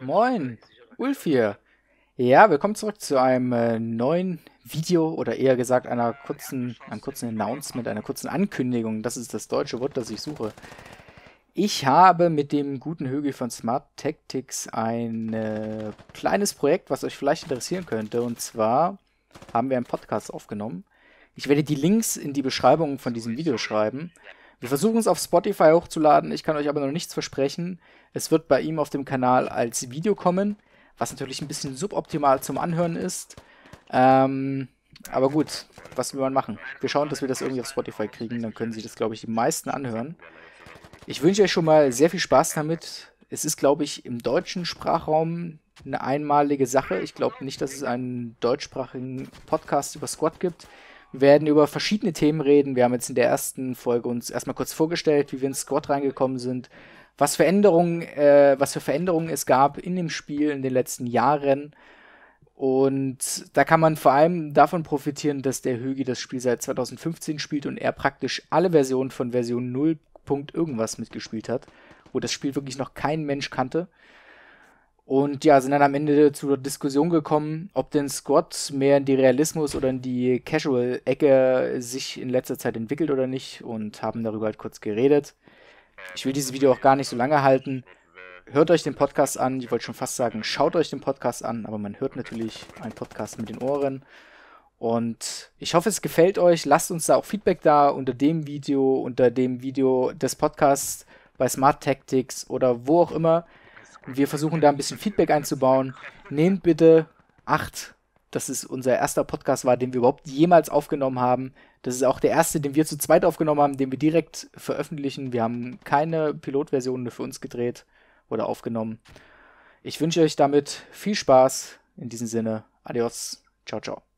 Moin, Ulf hier. Ja, willkommen zurück zu einem äh, neuen Video oder eher gesagt einer kurzen, einem kurzen Announcement, einer kurzen Ankündigung. Das ist das deutsche Wort, das ich suche. Ich habe mit dem guten Högel von Smart Tactics ein äh, kleines Projekt, was euch vielleicht interessieren könnte. Und zwar haben wir einen Podcast aufgenommen. Ich werde die Links in die Beschreibung von diesem Video schreiben. Wir versuchen es auf Spotify hochzuladen. Ich kann euch aber noch nichts versprechen. Es wird bei ihm auf dem Kanal als Video kommen, was natürlich ein bisschen suboptimal zum Anhören ist. Ähm, aber gut, was will man machen? Wir schauen, dass wir das irgendwie auf Spotify kriegen. Dann können sich das, glaube ich, die meisten anhören. Ich wünsche euch schon mal sehr viel Spaß damit. Es ist, glaube ich, im deutschen Sprachraum eine einmalige Sache. Ich glaube nicht, dass es einen deutschsprachigen Podcast über Squad gibt. Wir werden über verschiedene Themen reden. Wir haben jetzt in der ersten Folge uns erstmal kurz vorgestellt, wie wir ins Squad reingekommen sind, was Veränderungen, äh, was für Veränderungen es gab in dem Spiel in den letzten Jahren. Und da kann man vor allem davon profitieren, dass der Högi das Spiel seit 2015 spielt und er praktisch alle Versionen von Version 0. irgendwas mitgespielt hat, wo das Spiel wirklich noch kein Mensch kannte. Und ja, sind dann am Ende zur Diskussion gekommen, ob denn Squad mehr in die Realismus- oder in die Casual-Ecke sich in letzter Zeit entwickelt oder nicht und haben darüber halt kurz geredet. Ich will dieses Video auch gar nicht so lange halten. Hört euch den Podcast an. Ich wollte schon fast sagen, schaut euch den Podcast an, aber man hört natürlich einen Podcast mit den Ohren. Und ich hoffe, es gefällt euch. Lasst uns da auch Feedback da unter dem Video, unter dem Video des Podcasts bei Smart Tactics oder wo auch immer wir versuchen da ein bisschen Feedback einzubauen. Nehmt bitte acht, dass es unser erster Podcast war, den wir überhaupt jemals aufgenommen haben. Das ist auch der erste, den wir zu zweit aufgenommen haben, den wir direkt veröffentlichen. Wir haben keine Pilotversion für uns gedreht oder aufgenommen. Ich wünsche euch damit viel Spaß. In diesem Sinne, adios, ciao, ciao.